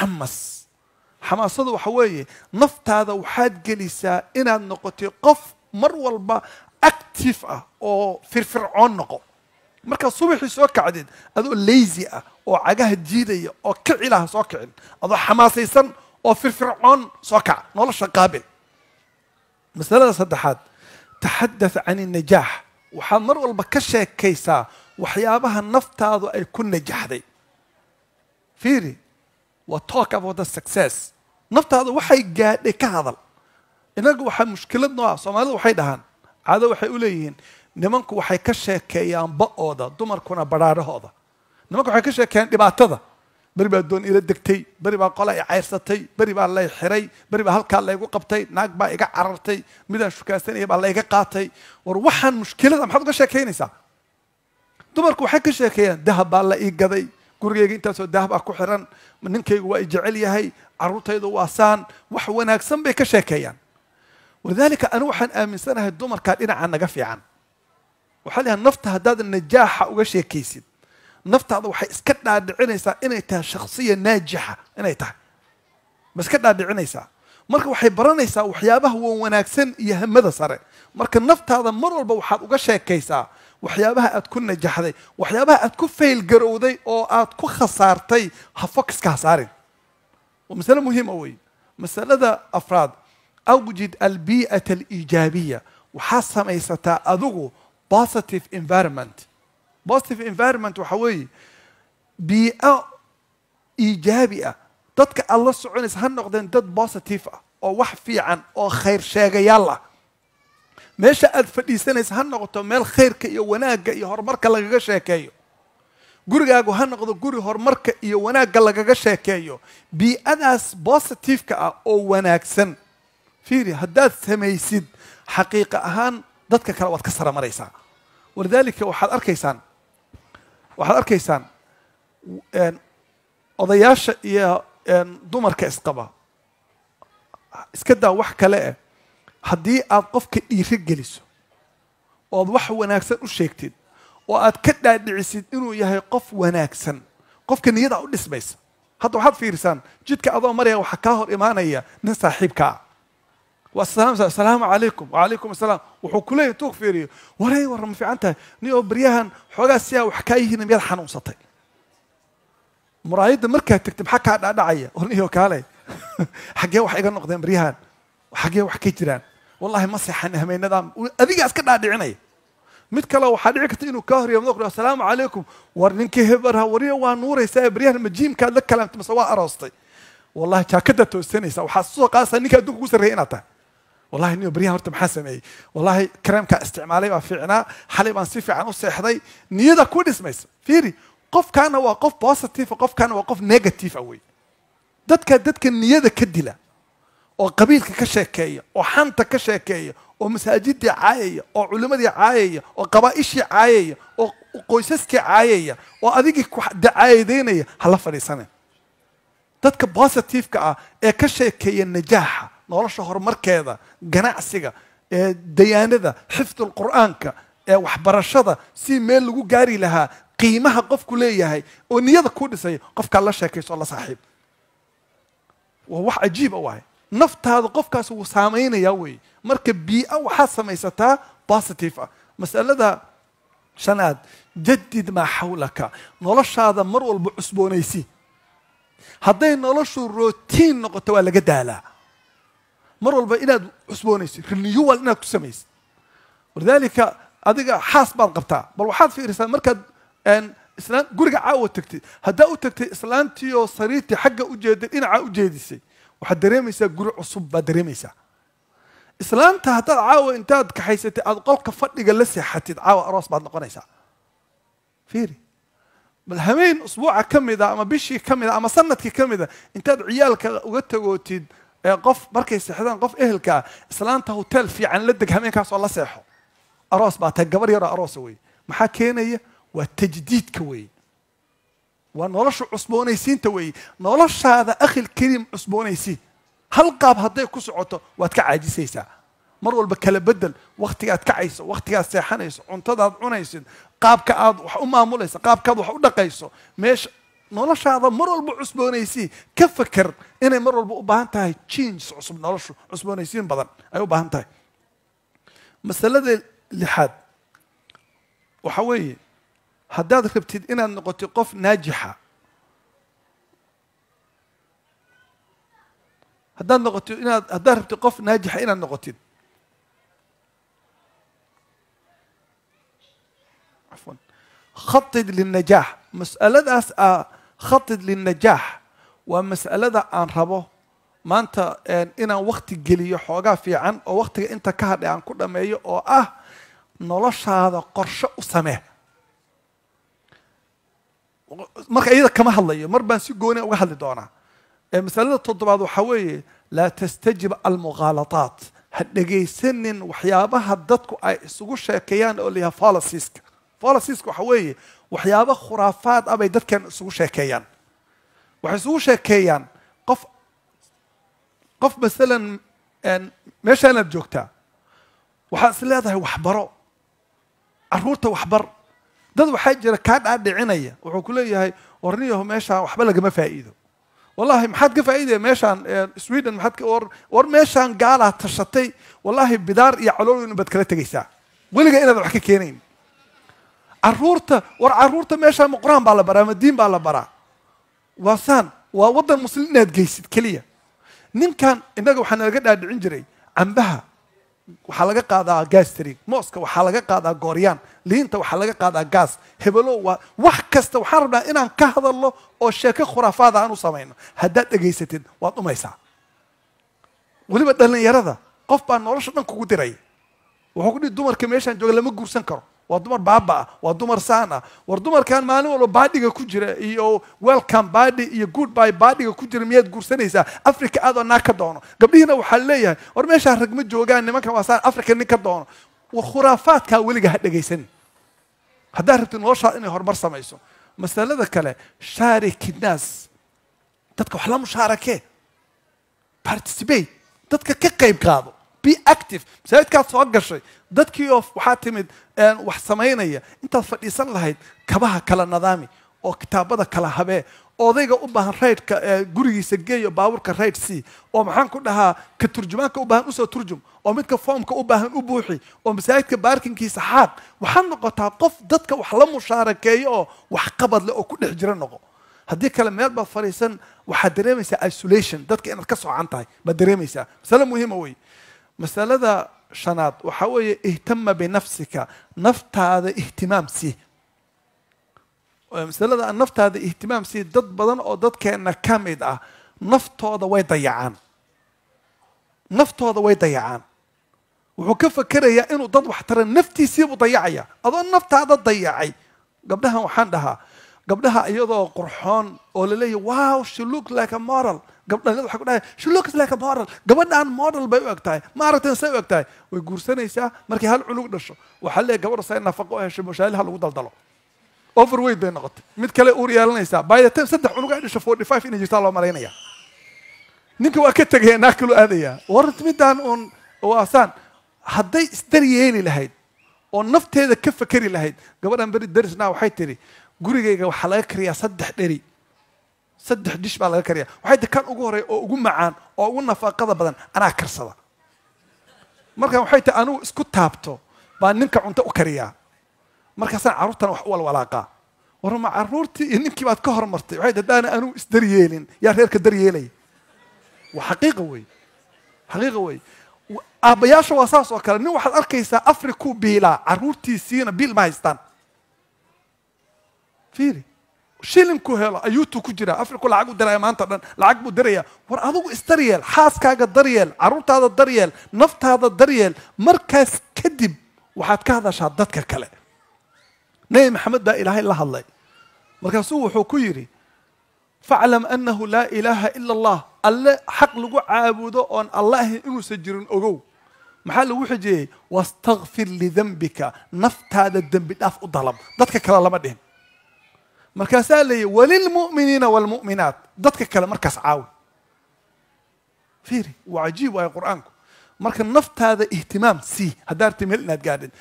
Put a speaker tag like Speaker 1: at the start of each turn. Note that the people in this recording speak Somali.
Speaker 1: xamas xamaasadu waxa weeye naftaada waxaad gelisaa inaad noqotay qof mar walba active ah oo firfircoon noqo markaad subaxii soo kacdid adoo lazy ah oo cagaha jiidaya oo kicila ah ha soo kicin adoo xamaasaysan oo firfircoon soo kac nolosha qaabil masalada saddexaad taxadath can innajaax waxaad mar walba ka sheekaysaa waxyaabaha naftaadu ay ku najaxday fiiri waa talk about the success naftaada waxay gaadhay ka hadal inagu waxaa mushkilad noo ah soomaalida waxay dhahaan caado waxay u leeyihiin nimanku waxay ka sheekeeyaan ba-ooda dumarkuna badhaadhahooda nimanku waxay ka sheekeeyaan dhibaatada beri baa doon ila degtay beri baa qola i cayrsatay beri baa lay xiray beri baa halkaa laygu qabtay naag baa iga carartay midaan shukaansanaya baa layga qaatay war waxaan mushkilada maxaad uga sheekaynaysaa dumarku waxay ka sheekeeyaan dahab baa la ii gaday gurigayga intaasoo dahab ku xiran ninkaygu waa ijecel yahay caruurtaydu waa saan wax wanaagsan bay ka sheekeeyaan walidaalika anigu waxaan aaminsanahay dumarkaa dhinaca naga fiican waxaa layahay nafta haddaad najaaxa uga sheekaysid naftaada waxay iska dhaadhicinaysaa inay tahay shakhsiya naajixa inay tahay ma iska dhaadhicinaysaa marka waxay baranaysaa waxyaabaha wan wanaagsan iyo hamada sare marka naftaada mar walba waxaad uga sheekaysaa waxyaabaha aad ku najaxday waxyaabaha aad ku faylgarowday oo aad ku khasaartay ha foxka ha saarin waa masale muhiima wey masalada afraad awjid albii'ata aliijaabiya waxaa samaysataa adigu positive environment positive environment waxaa weeye bii'o iijaabi ah dadka aad la soconaysa ha noqdeen dad positive ah oo wax fiican oo khayr sheegayaal ah meesha aad fadhiisanaysa ha noqoto meel khayrka iyo wanaagga iyo horumarka lagaga sheekeeyo gurigaagu ha noqdo guri horumarka iyo wanaagga lagaga sheekeeyo bii-adaas bositiveka ah oo wanaagsan fiiri haddaad samaysid xaqiiqa ahaan dadka kale waad ka sara walidaalika waxaad arkaysaan waxaad arkaysaan odayaasha iyo dumarka isqaba iska daa wax kale eh haddii aad qofka dhiiro geliso ood wax wanaagsan u sheegtid oo aad ka dhaadhicisid inuu yahay qof wanaagsan qofka niyadaa u dhismaysa hadda waxaad fiirisaan jidka adoo maraya waxaa kaa hor imaanaya nin saaxiibkaa ah. asalaamu calaykum wacalaykum asalaam wuxuu ku leeyahy intuu fiiriyo waray warra ma fiican tahay nin oo baryahan xoogaa siyaa wax kaa yihiin miyaad xanuunsatay muraayadda markaa tegta maxaa kaa dhaadhacaya warniyo kaale xaggee wax iga noqdeen baryahan xaggee wax ka jiraan wallahi ma seexan hameynadaan adigaa iska dhaadhicinaya mid kale waxaa dhici karta inuu ka horyeemdo assalaamu calaykum war ninkii hebara ah, wariya waa nuuraysaa baryahan majiimkaad la kalaamtay mase waa aroostay wallahi jaakadaad toosanaysa waxaa soo qaadaysaa ninka adduunka ugu sarreeya inaad tahay wallahi nin baryahan horta maxaa sameeyey wallahi kareemkaa isticmaalay baa fiicnaa xalay baan si fiican u seexday niyada ku dhismaysa fiiri qofkaana waa qof positive qofkaana waa qof negative ah wey dadka dadka niyada ka dila oo qabiilka ka sheekeeya oo xanta ka sheekeeya oo masaajidii caayaya oo culimadii caayaya oo qabaa'ishii caayaya oo qoysaskii caayaya oo adigii kcaayadeynaya hala fadhiisane dadka bositiveka ah ee ka sheekeeya najaaxa nolosha horumarkeeda ganacsiga ee dayaanada xifdul qur-aanka ee waxbarashada si meel lagu gaari lahaa qiimaha qofku leeyahay oo niyada ku dhisay qofkaa la sheekayso la saaxiib waa wax cajiiba waay naftaada qofkaas wuu saameynayaa weeye marka bii-a ah waxaa samaysataa bositive ah masalada shanaad jadid maa xawlaka noloshaada mar walba cusboonaysi hadday noloshu rotiin noqoto waa laga daalaa mar walba inaad cusboonaysi renewal inaad ku samaysi walidaalika adiga xaas baad qabtaa bal waxaad fiirisaa markaad islaan guriga caawa tagtid haddaa u tagtay islaantii oo sariirtii xagga ujeeday dhinaca ujeedisay waxaad dareemaysaa guri cusub baad dareemaysaa islaanta haddaad caawa intaad kaxaysatay aada qolka fadhiga la seexatid caawa aroos baad noqonaysaa fiiri bal habeen usbuuca ka mida ama bishii ka mida ama sanadkii ka mida intaad ciyaalka uga tagootid ee qof markay seexdaan qof ehelka ah islaanta hotel fiican la deg habeenkaasoo la seexo aroos baa tahay gabar yaroo aroosa weye maxaa keenaya waa tajdiidka weeye waa nolosha cusboonaysiinta weeye noloshaada akhil kariim cusboonaysii hal qaab hadday ku socoto waad ka caajisaysaa mar walba kala bedel wakhtigaad kacayso wakhtigaad seexanayso cuntadaad cunaysid qaabka aad wax u maamulayso qaabkaad wax u dhaqayso meesha noloshaada mar walba cusboonaysii ka faker inay mar walba u baahan tahay jinj cusub noloshu cusboonaysiin badan ay u baahan tahay masalada lixaad waxa weeye haddaad rabtid inaad noqotid qof naajixa haddaad noqotid inaad haddaad rabtid qof naajixa inaad noqotid khatid lilnajaax mas'aladaas ah khatid lilnajaax waa mas'alada aan rabo maanta inaan wakti geliyo xoogaa fiican oo waktiga inta ka hadhay aan ku dhameeyo oo ah noloshaada qorsho u samee marka iyada kama hadlayo mar baan si gooni uga hadli doonaa masalada toddobaad waxaa weeye laa tastajib almukhaalataat ha dhegaysanin waxyaabaha dadku ay isugu sheekeeyaan oo layaha folosiska folosiska waxaa weeye waxyaaba khuraafaad ah bay dadkan isugu sheekeeyaan waxay isugu sheekeeyaan qof qof masalan meeshaanaad joogtaa waxaad is leedahay waxbaro caruurta waxbar dad waxaa jira kaa dhaadhicinaya wuxuu ku leeyahay warniyaho meeshaan waxba lagama faa'iido wallahi maxaad ka faa'iidaya meeshaan eh, sweden maxaad war war meeshaan gaalaa tashatay wallahi bidaar iyo caloolin baad kala tegaysaa weliga inaad wax ka keenayn caruurta war caruurta meeshaan ma qur-aan baa la baraa ma diin baa la baraa waa saan waa waddan muslim inaad geysid keliya ninkan innaga waxaa nalaga dhaadhicin jiray cambaha waxaa laga qaadaa gastrin mooska waxaa laga qaadaa gooryaan liinta waxaa laga qaadaa gas hebelo waa wax kasta waxaan rabnaa inaan ka hadalno oo sheeke khuraafaada aan u samayno haddaad dhegaysatid waad umaysaa weliba dhallinyarada qof baa nolosha dhan kugu diray wuxuu ku dhihi dumarka meeshaan jooga lama guursan karo waa dumar baaba ah waa dumar saana war dumarkan maalin walba baadhiga ku jira iyo welcome baadhi iyo good by baadhiga ku jira miyaad guursanaysaa africa aadoo naag ka doono gabdhihiina waxaa leeyahay war meeshaa rag ma joogaan nimankan waa saan africa nin ka doono war khuraafaadkaa weliga ha dhegaysan haddaad rabti noloshaa inay horumar samayso masalada kale shaariki dadka wax la mushaarake participate dadka ka qayb qaado be active masaajidkaad soo gashay dadkii oo waxaa timid wax samaynaya intaad fadhiisan lahayd kabaha kala nadaami oo kitaabada kala habee odayga u baahan raydhka gurigiisa geeyo baabuurka rayd c oo maxaan ku dhahaa ka turjumaanka u baahan usoo turjum oo midka foomka u baahan u buuxi oo masaajidka baarkinkiisa xaaq waxaad noqotaa qof dadka wax la mushaarakeeyo oo wax qabad oo ku dhex jira noqo haddii kale meel baad fadhiisan waxaad dareemaysaa isolation dadka inaad ka soocan tahay baad dareemaysaa masale muhiima ah wey masalada shanaad waxa weeye ihtama binafsika naftaada ihtimaam ihtimaamsi masalada naftaada ihtimaam ihtimaamsi dad badan oo dadkeenna ka mid ah naftooda way dayacaan naftooda way dayacaan wuxuu ka fakerayaa inuu dad waxtara tara naftiisiibuu dayacaya adoo naftaada dayacay gabdhahan waxaan dhahaa gabdhaha iyadoo qurxoon oo laleeyahy wow she look like a moral gabdha waay kudhahay she looks like a model gabadhaan model bay u egtahay tahay maaragtan say u eg tahay way guursanaysaa markay hal cunug dhasho waxaa leeya gabadha say nafaqo u heshay mashaaliha lagu daldalo over bay noqotay mid kale uur yeelanaysaa by the time saddex cunug ay dhasho forty five inay jirtaa loo malaynaya ninka waa ka tegaya naag kaloo aadaya war midaan uun waasaan hadday isdaryeeli lahayd oo nafteeda ka fakeri lahayd gabadhan beri darisna waxay tidhi gurigayga waxaa laga kariyaa saddex dheri saddex dish baa laga kariya waxay kan ugu horey oo ugu macaan oo ugu nafaqada badan anaa karsada markan waxay tahay anigu isku taabto baa ninka cunto u kariyaa markaasaan carruurtana wax u walwalaaqaa warma carruurtii iyo ninkii baad ka hormartay waxay tahay daana anigu isdaryeelin yaa reerka daryeelaya waa xaqiiqa wey xaqiiqa wey aabbayaasha waa saas oo kale nin waxaad arkaysaa afri biilaa carruurtiisiina biil ma haystaan fiiri shilinku helo ayuutuu ku jiraa afriku lacag u diraya maanta dhan lacag buu diraya war adugu isdaryeel xaaskaaga daryeel caruurtaada daryeel naftaada daryeel markaas kadib waxaad ka hadashaa dadka kale nebi maxamed baa ilaahay la hadlay markaasuu wuxuu ku yidhi faclam annahu laa ilaaha ila allah alle xaq lagu caabudo oon alla ahayn inuusan jirin ogow maxaa lagu xijeeyey wastakfir lidanbika naftaada dembi dhaaf u dalab dadka kale lama dhihin markaasaa leeyahy walilmu'miniina waalmu'minaat dadka kale markaas caawi fiiri waa cajiib waayo qur-aanku marka naftaada ihtimaam sii haddaa rabtay meel inaad gaadhin